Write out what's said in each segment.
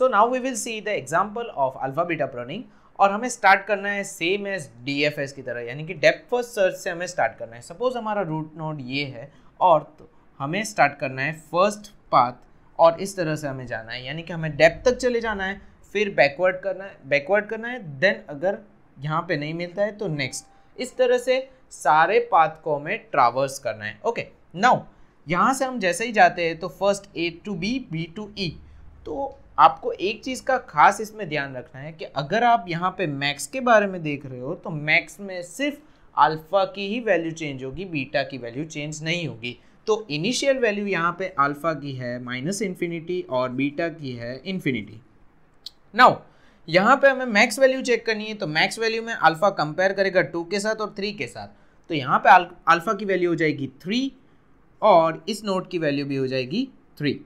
so now we will see the example of alpha beta pruning और हमें start करना है same as D F S की तरह यानी कि डेप फर्स्ट सर्च से हमें स्टार्ट करना है सपोज हमारा रूट नोड ये है और तो हमें स्टार्ट करना है फर्स्ट पाथ और इस तरह से हमें जाना है यानी कि हमें डेप तक चले जाना है फिर बैकवर्ड करना है बैकवर्ड करना है देन अगर यहाँ पे नहीं मिलता है तो नेक्स्ट इस तरह से सारे पाथ को हमें ट्रावर्स करना है ओके नाउ यहाँ से हम जैसे ही जाते हैं तो first A to B B to E तो आपको एक चीज़ का खास इसमें ध्यान रखना है कि अगर आप यहाँ पे मैक्स के बारे में देख रहे हो तो मैक्स में सिर्फ अल्फ़ा की ही वैल्यू चेंज होगी बीटा की वैल्यू चेंज नहीं होगी तो इनिशियल वैल्यू यहाँ पे अल्फ़ा की है माइनस इन्फिनिटी और बीटा की है इन्फिनिटी नाउ यहाँ पे हमें मैक्स वैल्यू चेक करनी है तो मैक्स वैल्यू में अल्फ़ा कंपेयर करेगा टू के साथ और थ्री के साथ तो यहाँ पे अल्फ़ा की वैल्यू हो जाएगी थ्री और इस नोट की वैल्यू भी हो जाएगी थ्री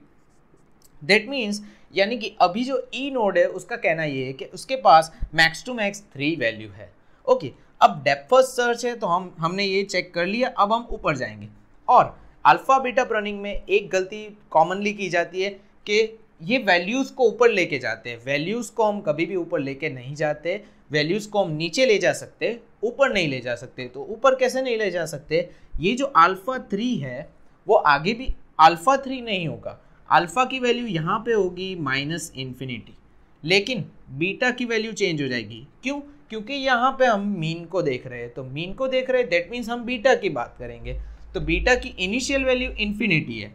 देट मीन्स यानी कि अभी जो ई e नोड है उसका कहना ये है कि उसके पास max two max three value है ओके अब डेप्थ फर्स्ट सर्च है तो हम हमने ये चेक कर लिया अब हम ऊपर जाएंगे और अल्फ़ा बीटा रनिंग में एक गलती कॉमनली की जाती है कि ये वैल्यूज़ को ऊपर लेके जाते हैं वैल्यूज़ को हम कभी भी ऊपर लेके नहीं जाते वैल्यूज़ को हम नीचे ले जा सकते ऊपर नहीं ले जा सकते तो ऊपर कैसे नहीं ले जा सकते ये जो अल्फ़ा थ्री है वो आगे भी अल्फ़ा थ्री नहीं होगा अल्फ़ा की वैल्यू यहाँ पे होगी माइनस इन्फिनिटी लेकिन बीटा की वैल्यू चेंज हो जाएगी क्यों क्योंकि यहाँ पे हम मीन को देख रहे हैं तो मीन को देख रहे हैं दैट मीन्स हम बीटा की बात करेंगे तो बीटा की इनिशियल वैल्यू इन्फिनिटी है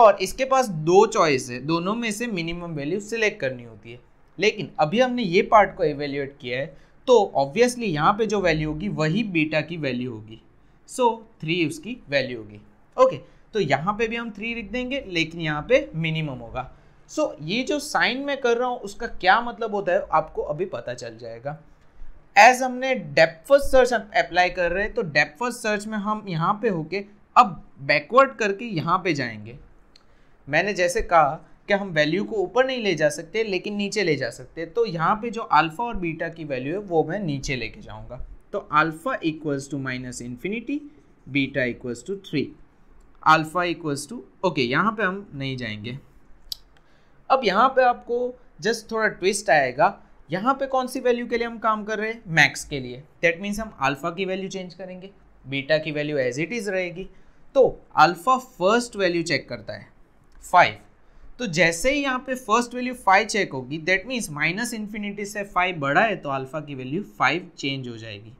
और इसके पास दो चॉइस है दोनों में से मिनिमम वैल्यू सिलेक्ट करनी होती है लेकिन अभी हमने ये पार्ट को एवेल्यूएट किया है तो ऑब्वियसली यहाँ पे जो वैल्यू होगी वही बीटा की वैल्यू होगी सो so, थ्री उसकी वैल्यू होगी ओके okay, तो यहाँ पे भी हम थ्री लिख देंगे लेकिन यहाँ पे मिनिमम होगा सो so, ये जो साइन में कर रहा हूँ उसका क्या मतलब होता है आपको अभी पता चल जाएगा एज हमने डेप्थ फर्स्ट सर्च अप्लाई कर रहे हैं तो डेप्थ फर्स्ट सर्च में हम यहाँ पे होके अब बैकवर्ड करके यहाँ पे जाएंगे मैंने जैसे कहा कि हम वैल्यू को ऊपर नहीं ले जा सकते लेकिन नीचे ले जा सकते तो यहाँ पे जो अल्फ़ा और बीटा की वैल्यू है वो मैं नीचे लेके जाऊँगा तो alpha equals to minus infinity beta equals to three alpha equals to okay यहाँ पे हम नहीं जाएंगे अब यहाँ पे आपको जस्ट थोड़ा ट्विस्ट आएगा यहाँ पे कौन सी वैल्यू के लिए हम काम कर रहे हैं मैक्स के लिए दैट मीन्स हम अल्फ़ा की वैल्यू चेंज करेंगे बीटा की वैल्यू एज इट इज़ रहेगी तो अल्फ़ा फर्स्ट वैल्यू चेक करता है फाइव तो जैसे ही यहाँ पे फर्स्ट वैल्यू फाइव चेक होगी दैट मीन्स माइनस इन्फिनिटी से फाइव बढ़ा है तो अल्फ़ा की वैल्यू फाइव चेंज हो जाएगी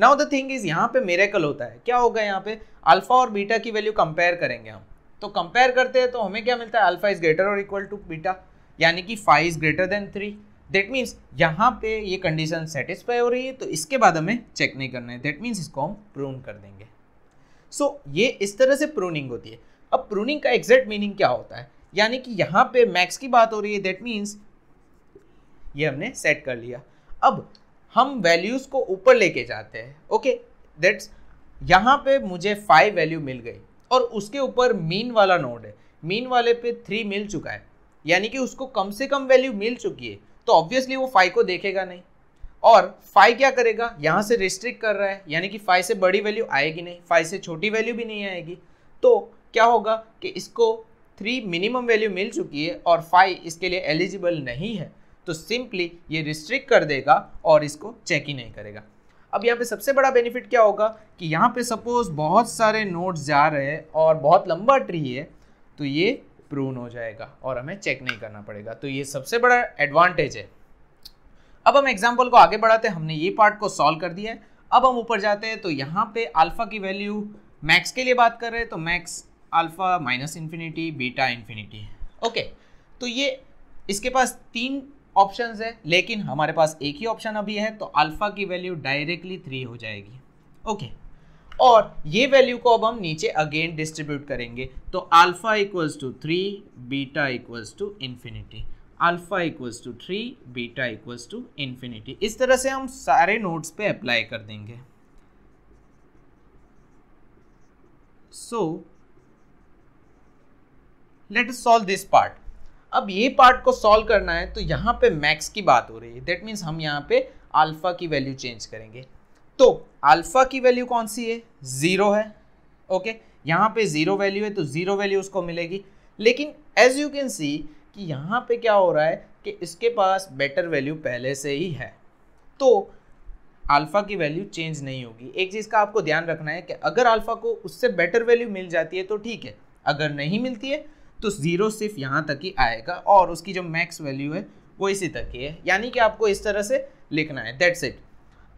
नाउ द थिंग इज यहाँ पे मेरेकल होता है क्या होगा यहाँ पे अल्फा और बीटा की वैल्यू कंपेयर करेंगे हम तो कंपेयर करते हैं तो हमें क्या मिलता है अल्फा इज ग्रेटर और इक्वल टू बीटा यानी कि five is greater than three that means यहाँ पे ये कंडीशन सेटिस्फाई हो रही है तो इसके बाद हमें चेक नहीं करना है दैट मीन्स इसको हम प्रून कर देंगे सो so, ये इस तरह से प्रूनिंग होती है अब प्रूनिंग का एग्जैक्ट मीनिंग क्या होता है यानी कि यहाँ पे मैक्स की बात हो रही है दैट मीन्स ये हमने सेट कर लिया अब हम वैल्यूज को ऊपर लेके जाते हैं ओके दैट्स यहाँ पे मुझे फाइव वैल्यू मिल गई और उसके ऊपर मीन वाला नोड है मीन वाले पे थ्री मिल चुका है यानी कि उसको कम से कम वैल्यू मिल चुकी है तो ऑब्वियसली वो फाइव को देखेगा नहीं और फाइव क्या करेगा यहाँ से रिस्ट्रिक्ट कर रहा है यानी कि फाइव से बड़ी वैल्यू आएगी नहीं फाइव से छोटी वैल्यू भी नहीं आएगी तो क्या होगा कि इसको थ्री मिनिमम वैल्यू मिल चुकी है और फाइव इसके लिए एलिजिबल नहीं है तो सिंपली ये रिस्ट्रिक्ट कर देगा और इसको चेक ही नहीं करेगा अब यहाँ पे सबसे बड़ा बेनिफिट क्या होगा कि यहाँ पे सपोज बहुत सारे नोट्स जा रहे हैं और बहुत लंबा ट्री है तो ये प्रून हो जाएगा और हमें चेक नहीं करना पड़ेगा तो ये सबसे बड़ा एडवांटेज है अब हम एग्जाम्पल को आगे बढ़ाते हैं हमने ये पार्ट को सॉल्व कर दिया है अब हम ऊपर जाते हैं तो यहाँ पे अल्फ़ा की वैल्यू मैक्स के लिए बात कर रहे हैं तो max alpha minus infinity beta infinity okay तो ये इसके पास तीन ऑप्शन है लेकिन हमारे पास एक ही ऑप्शन अभी है तो अल्फा की वैल्यू डायरेक्टली थ्री हो जाएगी ओके और ये वैल्यू को अब हम नीचे अगेन डिस्ट्रीब्यूट करेंगे तो alpha equals to three beta equals to infinity alpha equals to three beta equals to infinity इस तरह से हम सारे नोट्स पे अप्लाई कर देंगे so let solve this part अब ये पार्ट को सॉल्व करना है तो यहाँ पे मैक्स की बात हो रही है दैट मीन्स हम यहाँ पे अल्फ़ा की वैल्यू चेंज करेंगे तो अल्फ़ा की वैल्यू कौन सी है ज़ीरो है ओके यहाँ पे ज़ीरो वैल्यू है तो ज़ीरो वैल्यू उसको मिलेगी लेकिन एज यू कैन सी कि यहाँ पे क्या हो रहा है कि इसके पास बेटर वैल्यू पहले से ही है तो अल्फ़ा की वैल्यू चेंज नहीं होगी एक चीज़ का आपको ध्यान रखना है कि अगर अल्फ़ा को उससे बेटर वैल्यू मिल जाती है तो ठीक है अगर नहीं मिलती है तो ज़ीरो सिर्फ यहाँ तक ही आएगा और उसकी जो मैक्स वैल्यू है वो इसी तक ही है यानी कि आपको इस तरह से लिखना है दैट्स इट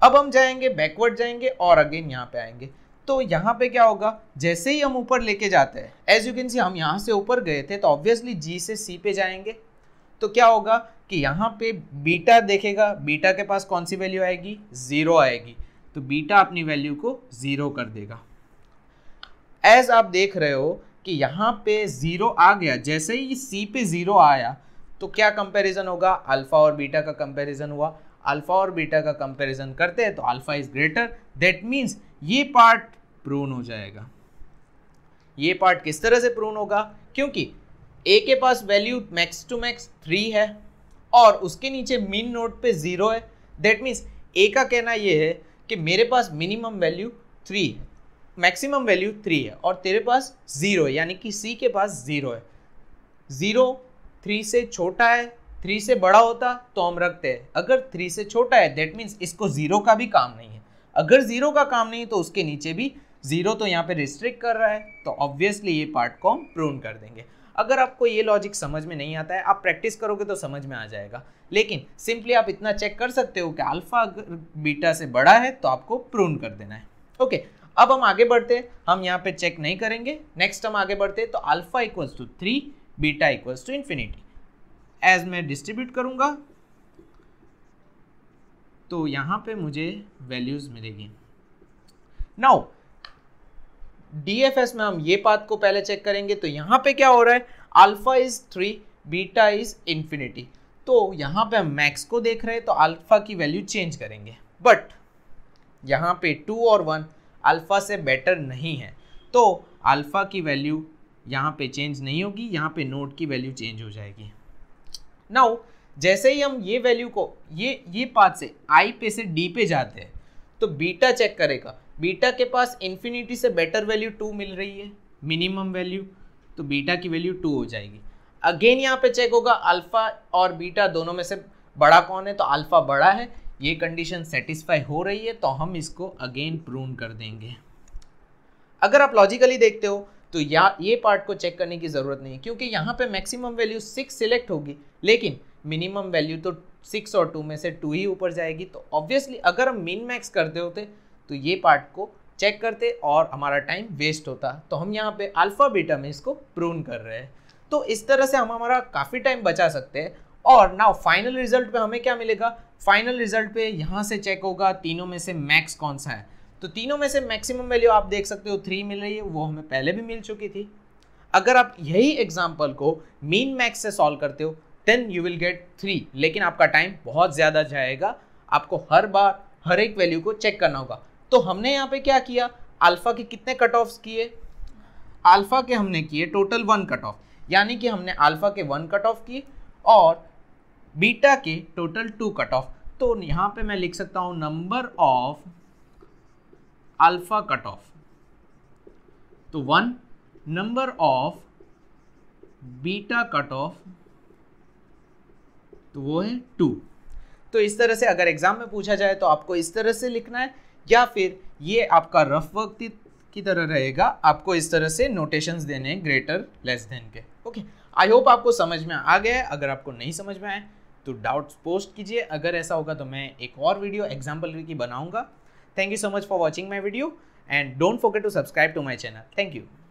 अब हम जाएंगे बैकवर्ड जाएंगे और अगेन यहाँ पे आएंगे तो यहाँ पे क्या होगा जैसे ही हम ऊपर लेके जाते हैं एज यू कैन सी हम यहाँ से ऊपर गए थे तो ऑब्वियसली जी से सी पे जाएंगे तो क्या होगा कि यहाँ पे बीटा देखेगा बीटा के पास कौन सी वैल्यू आएगी ज़ीरो आएगी तो बीटा अपनी वैल्यू को ज़ीरो कर देगा एज आप देख रहे हो कि यहाँ पे ज़ीरो आ गया जैसे ही सी पे ज़ीरो आया तो क्या कंपैरिजन होगा अल्फ़ा और बीटा का कंपैरिजन हुआ अल्फ़ा और बीटा का कंपैरिजन करते हैं तो alpha is greater that means ये पार्ट प्रून हो जाएगा ये पार्ट किस तरह से प्रून होगा क्योंकि ए के पास value max two max three है और उसके नीचे मिन नोट पे ज़ीरो है दैट मीन्स ए का कहना ये है कि मेरे पास मिनिमम वैल्यू थ्री है मैक्सिमम वैल्यू थ्री है और तेरे पास ज़ीरो है यानी कि सी के पास ज़ीरो है ज़ीरो थ्री से छोटा है थ्री से बड़ा होता तो हम रखते हैं अगर थ्री से छोटा है दैट मीन्स इसको ज़ीरो का भी काम नहीं है अगर ज़ीरो का काम नहीं है तो उसके नीचे भी ज़ीरो तो यहाँ पे रिस्ट्रिक्ट कर रहा है तो ऑब्वियसली ये पार्ट को हम प्रून कर देंगे अगर आपको ये लॉजिक समझ में नहीं आता है आप प्रैक्टिस करोगे तो समझ में आ जाएगा लेकिन सिंपली आप इतना चेक कर सकते हो कि अल्फ़ा अगर बीटा से बड़ा है तो आपको प्रून कर देना है ओके okay, अब हम आगे बढ़ते हम यहाँ पे चेक नहीं करेंगे नेक्स्ट हम आगे बढ़ते तो alpha equals to three beta equals to infinity as मैं डिस्ट्रीब्यूट करूँगा तो यहाँ पे मुझे वैल्यूज़ मिलेगी नाउ डीएफएस में हम ये बात को पहले चेक करेंगे तो यहाँ पे क्या हो रहा है alpha is three beta is infinity तो यहाँ पे हम मैक्स को देख रहे हैं तो अल्फा की वैल्यू चेंज करेंगे बट यहाँ पे टू और वन अल्फ़ा से बेटर नहीं है तो अल्फ़ा की वैल्यू यहाँ पे चेंज नहीं होगी यहाँ पे नोट की वैल्यू चेंज हो जाएगी नाउ जैसे ही हम ये वैल्यू को ये ये पाथ से आई पे से डी पे जाते हैं तो बीटा चेक करेगा बीटा के पास इन्फिनिटी से बेटर वैल्यू टू मिल रही है मिनिमम वैल्यू तो बीटा की वैल्यू टू हो जाएगी अगेन यहाँ पे चेक होगा अल्फ़ा और बीटा दोनों में से बड़ा कौन है तो अल्फ़ा बड़ा है ये कंडीशन सेटिस्फाई हो रही है तो हम इसको अगेन प्रून कर देंगे अगर आप लॉजिकली देखते हो तो या ये पार्ट को चेक करने की ज़रूरत नहीं है क्योंकि यहाँ पे मैक्सिमम वैल्यू सिक्स सिलेक्ट होगी लेकिन मिनिमम वैल्यू तो सिक्स और टू में से टू ही ऊपर जाएगी तो ऑब्वियसली अगर हम मिन मैक्स करते होते तो ये पार्ट को चेक करते और हमारा टाइम वेस्ट होता तो हम यहाँ पे अल्फ़ा बीटा में इसको प्रून कर रहे हैं तो इस तरह से हम हमारा काफ़ी टाइम बचा सकते हैं और नाउ फाइनल रिजल्ट पे हमें क्या मिलेगा फाइनल रिजल्ट पे यहाँ से चेक होगा तीनों में से मैक्स कौन सा है तो तीनों में से मैक्सिमम वैल्यू आप देख सकते हो थ्री मिल रही है वो हमें पहले भी मिल चुकी थी अगर आप यही एग्जाम्पल को मीन मैक्स से सॉल्व करते हो then you will get three लेकिन आपका टाइम बहुत ज़्यादा जाएगा आपको हर बार हर एक वैल्यू को चेक करना होगा तो हमने यहाँ पे क्या किया अल्फ़ा के कितने कट ऑफ्स किए अल्फ़ा के हमने किए टोटल वन कट ऑफ यानी कि हमने अल्फ़ा के वन कट ऑफ किए और बीटा के टोटल टू कट ऑफ तो यहां पे मैं लिख सकता हूं number of alpha cut off तो one number of beta cut off तो वो है टू तो इस तरह से अगर एग्जाम में पूछा जाए तो आपको इस तरह से लिखना है या फिर ये आपका रफ वर्क की तरह रहेगा आपको इस तरह से नोटेशंस देने ग्रेटर लेस देन के ओके आई होप आपको समझ में आ गया है अगर आपको नहीं समझ में आए तो डाउट्स पोस्ट कीजिए अगर ऐसा होगा तो मैं एक और वीडियो एग्जाम्पल की बनाऊंगा thank you so much for watching my video and don't forget to subscribe to my channel thank you